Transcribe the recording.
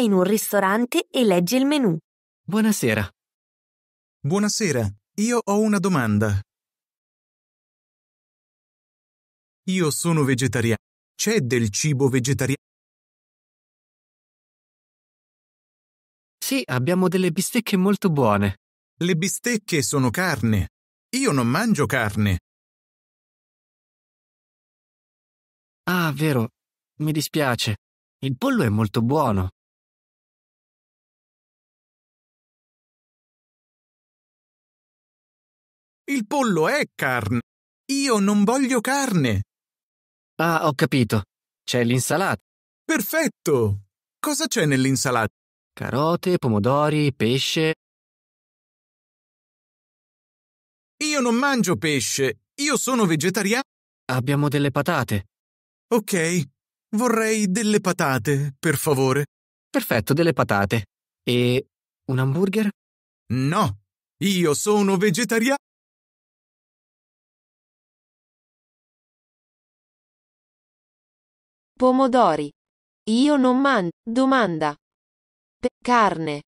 in un ristorante e legge il menù. Buonasera. Buonasera, io ho una domanda. Io sono vegetariano. C'è del cibo vegetariano? Sì, abbiamo delle bistecche molto buone. Le bistecche sono carne. Io non mangio carne. Ah, vero. Mi dispiace. Il pollo è molto buono. Il pollo è carne. Io non voglio carne. Ah, ho capito. C'è l'insalata. Perfetto. Cosa c'è nell'insalata? Carote, pomodori, pesce. Io non mangio pesce. Io sono vegetariano. Abbiamo delle patate. Ok. Vorrei delle patate, per favore. Perfetto, delle patate. E un hamburger? No. Io sono vegetariano. Pomodori. Io non man. Domanda. P carne.